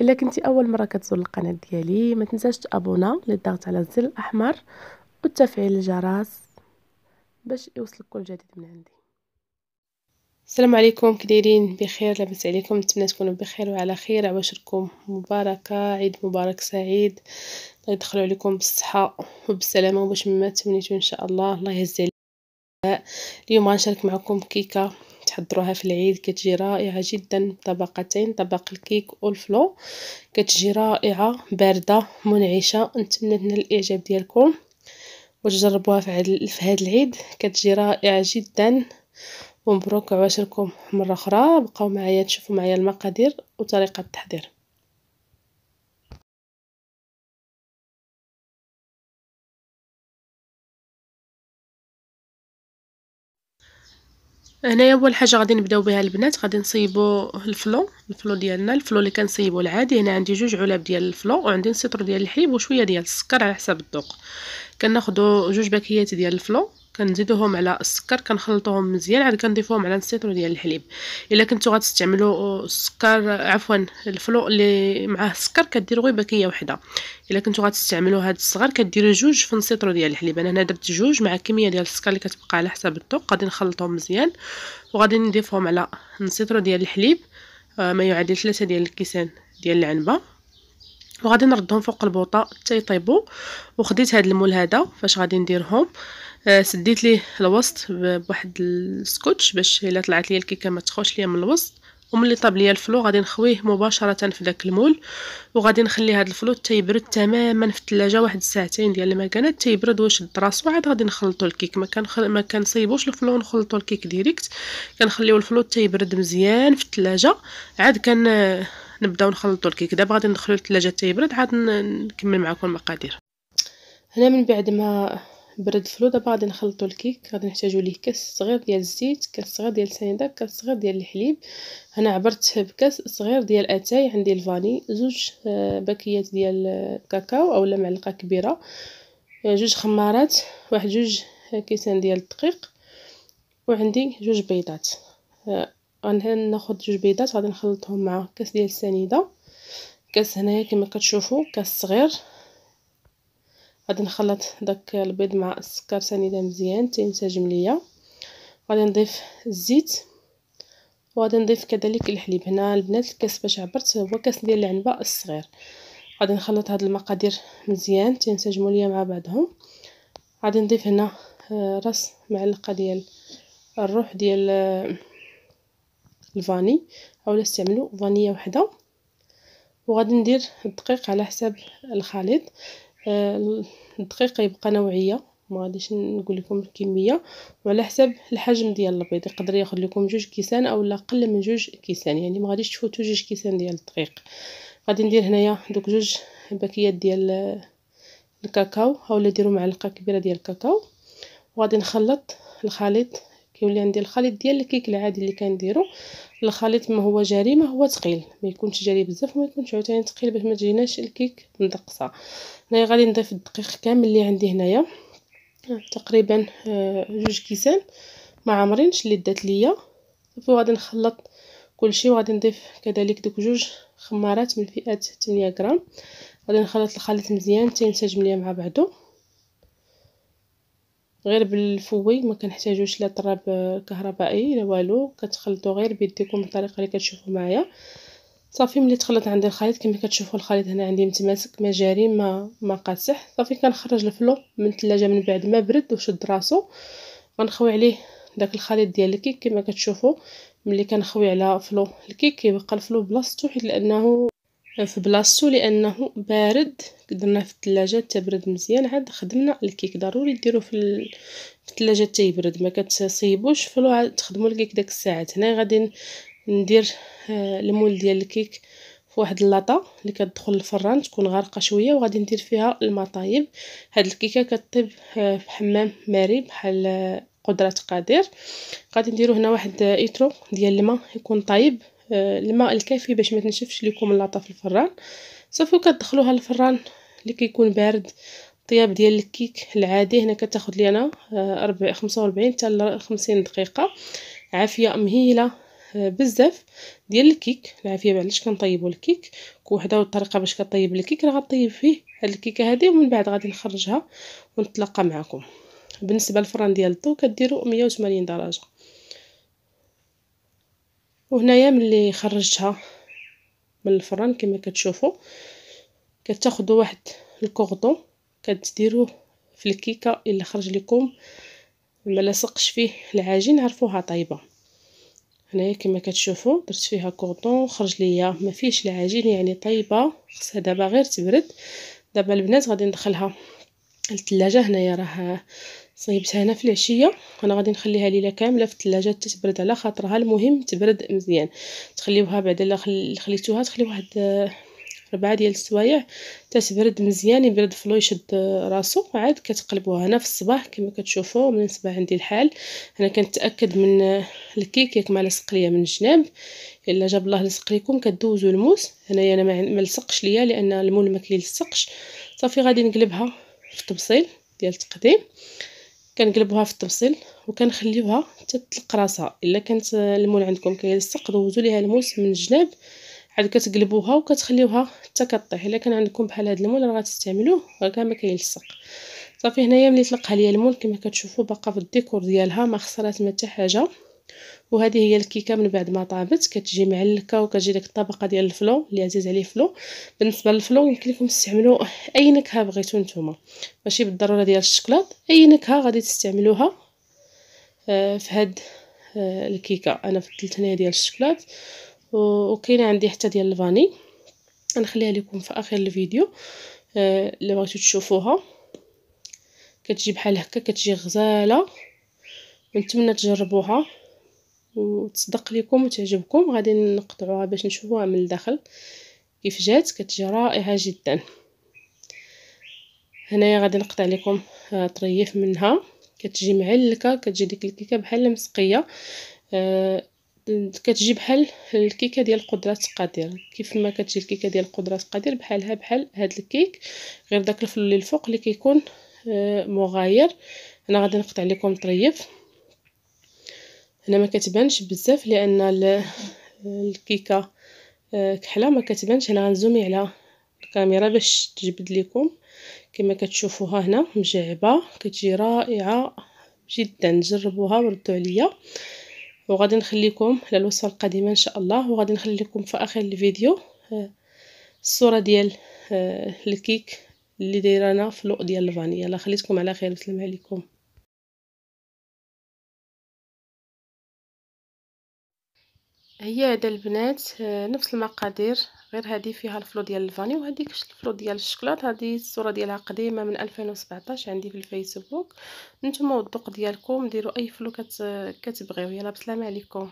الا كنتي اول مره كتزور القناه ديالي ما تنساش تابونا للضغط على الزر الاحمر وتفعيل الجرس باش يوصلك كل جديد من عندي السلام عليكم كديرين بخير لاباس عليكم نتمنى تكونوا بخير وعلى خير عواشركم مباركه عيد مبارك سعيد الله يدخلوا عليكم بالصحه وبالسلامه وباش ما تمنيتو ان شاء الله الله يهز اليوم غنشارك معكم كيكه كتحضروها في العيد كتجي رائعه جدا طبقتين طبق الكيك والفلو كتجي رائعه بارده منعشه نتمنى تنال الاعجاب ديالكم وتجربوها في هذا العيد كتجي رائعه جدا ومبروك عواشركم مره اخرى بقاو معايا تشوفوا معايا المقادير وطريقه التحضير هنايا اول حاجه غادي نبداو بها البنات غادي نصيبو الفلو الفلو ديالنا الفلو اللي كنصيبو العادي هنا عندي جوج علب ديال الفلو وعندي نسيطرو ديال الحليب وشويه ديال السكر على حسب الذوق كناخدو جوج باكيات ديال الفلو كنزيدوهم على السكر كنخلطوهم مزيان عاد كنضيفوهم على السيترو ديال الحليب الا كنتو غتستعملوا السكر عفوا الفلو اللي معاه السكر كديروا غير بكيه وحده الا كنتو غتستعملوا هاد الصغار كديروا جوج في السيترو ديال الحليب انا هنا درت جوج مع كميه ديال السكر اللي كتبقى على حسب الذوق غادي نخلطهم مزيان وغادي نضيفهم على السيترو ديال الحليب آه، ما يعادل ثلاثة ديال الكيسان ديال العنبه وغادي نردهم فوق البوطه حتى يطيبوا وخديت هاد المول هذا فاش غادي نديرهم آه، سديت ليه الوسط بواحد السكوتش باش الا طلعت ليا الكيكه ما تخوش ليا من الوسط وملي طاب ليا الفلو غادي نخويه مباشره في داك المول وغادي نخلي هذا الفلو حتى يبرد تماما في الثلاجه واحد ساعتين ديال المكانه حتى يبرد ويشد راسو عاد غادي نخلطو الكيك ما خل... ما كنصيبوش الفلو ونخلطو الكيك ديريكت كنخليو الفلو حتى يبرد مزيان في الثلاجه عاد كان آه، نبداو نخلطو الكيك دابا غادي ندخلو الثلاجه حتى يبرد عاد نكمل معكم المقادير هنا من بعد ما برد فلو دابا غادي نخلطو الكيك غادي نحتاجو ليه كاس صغير ديال الزيت كاس صغير ديال السنيده كاس صغير ديال الحليب انا عبرت بكاس صغير ديال اتاي عندي الفاني زوج آه، باكيات ديال الكاكاو آه، اولا معلقه كبيره جوج آه، خمارات واحد جوج كيسان ديال الدقيق وعندي جوج بيضات غناخذ جوج بيضات غادي نخلطهم مع كاس ديال السنيده كاس هنايا كما كتشوفوا كاس صغير غادي نخلط داك البيض مع السكر سنيده مزيان تينسجم ليا غادي نضيف الزيت وغادي نضيف كذلك الحليب هنا البنات الكاس باش عبرت هو كاس ديال العنبه الصغير غادي نخلط هاد المقادير مزيان تينسجموا ليا مع بعضهم غادي نضيف هنا آه، راس معلقه ديال الروح ديال آه، الفاني اولا استعملوا فانية وحده وغادي ندير الدقيق على حساب الخليط آه، الدقيق يبقى نوعيه ما غاديش نقول لكم الكميه وعلى حسب الحجم ديال البيض يقدر ياخذ لكم جوج كيسان اولا اقل من جوج كيسان يعني ما غاديش تفوتوا جوج كيسان ديال الدقيق غادي ندير هنايا دوك جوج باكيات ديال الكاكاو اولا ديروا معلقه كبيره ديال الكاكاو وغادي نخلط الخليط كيولي عندي الخليط ديال الكيك العادي اللي كنديرو الخليط ما هو جاري ما هو ثقيل ما يكونش جاري بزاف وما يكونش عاوتاني ثقيل باش ما تجيناش الكيك مدقصه هنايا غادي نضيف الدقيق كامل اللي عندي هنايا تقريبا آه، جوج كيسان ما عامرينش اللي دات ليا صافي غادي نخلط كلشي وغادي نضيف كذلك دوك جوج خمارات من فئه 8 غرام غادي نخلط الخليط مزيان ينسجم ليا مع بعضه غير بالفوي ما كنحتاجوش لا طراب كهربائي لا والو كتخلطوا غير بيديكم بالطريقه اللي كتشوفوا معايا صافي ملي تخلط عندي الخليط كما كتشوفوا الخليط هنا عندي متماسك ما جاري ما ما قاصح صافي كنخرج الفلو من الثلاجه من بعد ما برد وشد راسو غنخوي عليه داك الخليط ديال الكيك كما كتشوفوا ملي كنخوي على فلو الكيك كيبقى الفلو بلاصتو حيت لانه في بلاصتو لانه بارد درناه في الثلاجه تبرد مزيان عاد خدمنا الكيك ضروري ديروه في الثلاجه حتى يبرد ما كتصيبوش فلو تخدموا الكيك داك الساعات هنا غادي ندير آه، المول ديال الكيك في واحد اللاطه اللي كتدخل الفران تكون غارقه شويه وغادي ندير فيها المطايب هاد الكيكه كطيب آه، في حمام ماري بحال آه، قدره قادر غادي نديرو هنا واحد ايترو ديال الماء يكون طايب آه، الماء الكافي باش ما تنشفش لكم اللاطه في الفران صافي كتدخلوها الفران اللي كيكون بارد الطياب ديال الكيك العادي هنا كتاخذ لي انا 40 45 حتى ل 50 دقيقه عافيه مهيله آه، بزاف ديال الكيك العافيه علاش كنطيبوا الكيك وحده والطريقه باش كطيب الكيك راه غطيب فيه هاد الكيكه هذه ومن بعد غادي نخرجها ونتلقى معكم بالنسبه للفران ديال الضو كديروا 180 درجه وهنايا ملي خرجتها من الفران كما كتشوفوا كتاخذوا واحد الكوردون كتديروه في الكيكه الا خرج لكم ما لصقش فيه العجين عرفوها طايبه هنايا كما كتشوفوا درت فيها كوردون خرج ليا ما فيهش العجين يعني طايبه خصها دابا غير تبرد دابا البنات غادي ندخلها الثلاجه هنايا راه صيبتها هنا في العشيه انا غادي نخليها ليله كامله في الثلاجه حتى تبرد على خاطرها المهم تبرد مزيان تخليوها بعد الا خليتوها تخليو واحد ربعة ديال السوايع حتى تبرد مزيان يبرد فلو يشد راسو عاد كتقلبوها هنا في الصباح كما كتشوفوا من الصباح عندي الحال انا كنتاكد من الكيك ياك ما لصق ليا من الجناب الا جاب الله لصق ليكم كدوزوا الموس هنايا انا ما لصقش ليا لان المول ما كيلصقش صافي غادي نقلبها في الطبسيل ديال التقديم كنقلبوها في الطبسيل وكنخليوها حتى تطلق راسها الا كانت المول عندكم كيلصق دوزو ليها الموس من الجناب عاد كتقلبوها وكتخليوها حتى كطيح الا كان عندكم بحال هذا المول راه غتستعملوه هكا كما كيلصق صافي هنايا ملي طلقها ليا المول كما كتشوفوا باقا في الديكور ديالها ما خسرات ما حتى حاجه وهذه هي الكيكه من بعد ما طابت كتجي معلكه وكتجي ديك الطبقه ديال الفلون اللي عزيز عليه فلون بالنسبه للفلون يمكن لكم تستعملوا اي نكهه بغيتو نتوما ماشي بالضروره ديال الشكلاط اي نكهه غادي تستعملوها آه، في هاد آه، الكيكه انا فضلت هنايا ديال الشكلاط وكاينه عندي حتى ديال الفاني غنخليها لكم في اخر الفيديو آه، اللي بغيتو تشوفوها كتجي بحال هكا كتجي غزاله نتمنى تجربوها وتصدق لكم وتعجبكم غادي نقطعوها باش نشوفوها من الداخل كيف جات كتجي رائعه جدا هنايا غادي نقطع لكم آه، طريف منها كتجي معلكه كتجي ديك الكيكه بحال مسقيه آه، كتجي بحال الكيكه ديال قدره قادر كيف ما كتجي الكيكه ديال قدره قادر بحالها بحال هاد الكيك غير داك الفل اللي الفوق اللي كيكون آه، مغاير انا غادي نقطع لكم طريف هنا ما كتبانش بزاف لان الكيكه آه، كحله ما كتبانش انا غنزومي على الكاميرا باش تجبد لكم كما كتشوفوها هنا مجعبه كتجي رائعه جدا جربوها وردوا عليا وغادي نخليكم على الوصفه القادمه ان شاء الله وغادي نخليكم في اخر الفيديو آه، الصوره ديال آه، الكيك اللي دايره انا في لوق ديال الفانيا الله خليتكم على خير وسلام عليكم هي هذا البنات آه، نفس المقادير غير هذه فيها الفلو ديال الفاني وهذيك الفلو ديال الشكلاط هذه الصوره ديالها قديمه من 2017 عندي في الفيسبوك نتوما والذوق ديالكم ديروا اي فلو كت... كتبغيو يلا بسلامه عليكم